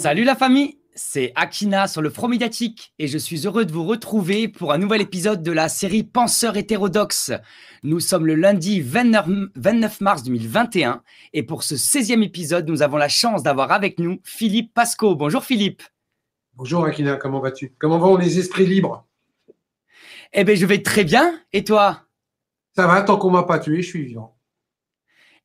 Salut la famille, c'est Akina sur le Front Médiatique et je suis heureux de vous retrouver pour un nouvel épisode de la série Penseurs hétérodoxes. Nous sommes le lundi 29 mars 2021 et pour ce 16e épisode, nous avons la chance d'avoir avec nous Philippe Pasco. Bonjour Philippe. Bonjour Akina, comment vas-tu Comment vont les esprits libres Eh bien, je vais très bien et toi Ça va, tant qu'on m'a pas tué, je suis vivant.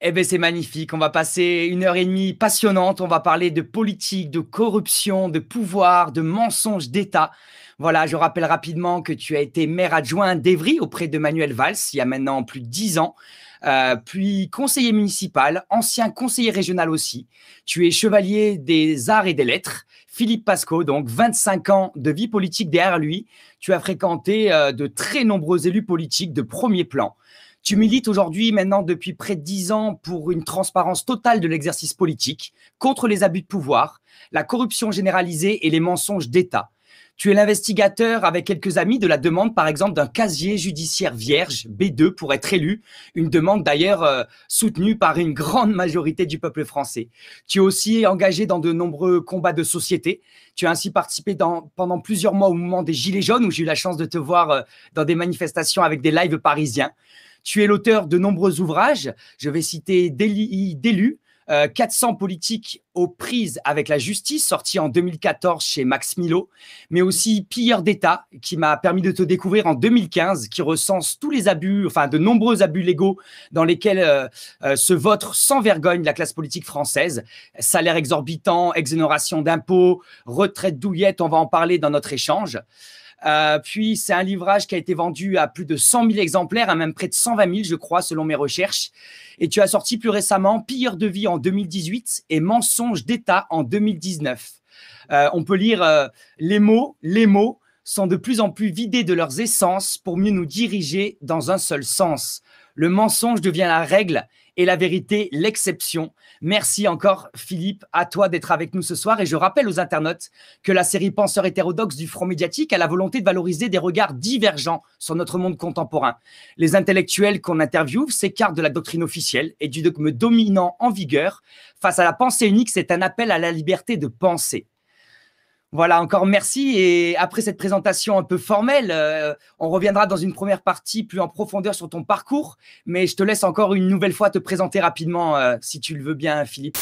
Eh bien, c'est magnifique. On va passer une heure et demie passionnante. On va parler de politique, de corruption, de pouvoir, de mensonges d'État. Voilà, je rappelle rapidement que tu as été maire adjoint d'Evry auprès de Manuel Valls il y a maintenant plus de dix ans. Euh, puis conseiller municipal, ancien conseiller régional aussi. Tu es chevalier des arts et des lettres. Philippe Pasco, donc 25 ans de vie politique derrière lui. Tu as fréquenté euh, de très nombreux élus politiques de premier plan. Tu milites aujourd'hui, maintenant depuis près de dix ans, pour une transparence totale de l'exercice politique, contre les abus de pouvoir, la corruption généralisée et les mensonges d'État. Tu es l'investigateur avec quelques amis de la demande, par exemple, d'un casier judiciaire vierge, B2, pour être élu. Une demande d'ailleurs euh, soutenue par une grande majorité du peuple français. Tu es aussi engagé dans de nombreux combats de société. Tu as ainsi participé dans, pendant plusieurs mois au mouvement des Gilets jaunes, où j'ai eu la chance de te voir euh, dans des manifestations avec des lives parisiens. Tu es l'auteur de nombreux ouvrages. Je vais citer Délu, 400 euh, politiques aux prises avec la justice, sorti en 2014 chez Max Milo, mais aussi Pilleur d'État, qui m'a permis de te découvrir en 2015, qui recense tous les abus, enfin de nombreux abus légaux dans lesquels euh, euh, se vote sans vergogne la classe politique française. Salaire exorbitant, exonération d'impôts, retraite douillette, on va en parler dans notre échange. Euh, puis c'est un livrage qui a été vendu à plus de 100 000 exemplaires, à même près de 120 000, je crois, selon mes recherches. Et tu as sorti plus récemment Pire de vie en 2018 et Mensonge d'État en 2019. Euh, on peut lire euh, les mots, les mots sont de plus en plus vidés de leurs essences pour mieux nous diriger dans un seul sens. Le mensonge devient la règle et la vérité l'exception. Merci encore Philippe, à toi d'être avec nous ce soir et je rappelle aux internautes que la série Penseurs hétérodoxes du Front médiatique a la volonté de valoriser des regards divergents sur notre monde contemporain. Les intellectuels qu'on interviewe s'écartent de la doctrine officielle et du dogme dominant en vigueur. Face à la pensée unique, c'est un appel à la liberté de penser. Voilà, encore merci. Et après cette présentation un peu formelle, euh, on reviendra dans une première partie plus en profondeur sur ton parcours. Mais je te laisse encore une nouvelle fois te présenter rapidement, euh, si tu le veux bien, Philippe.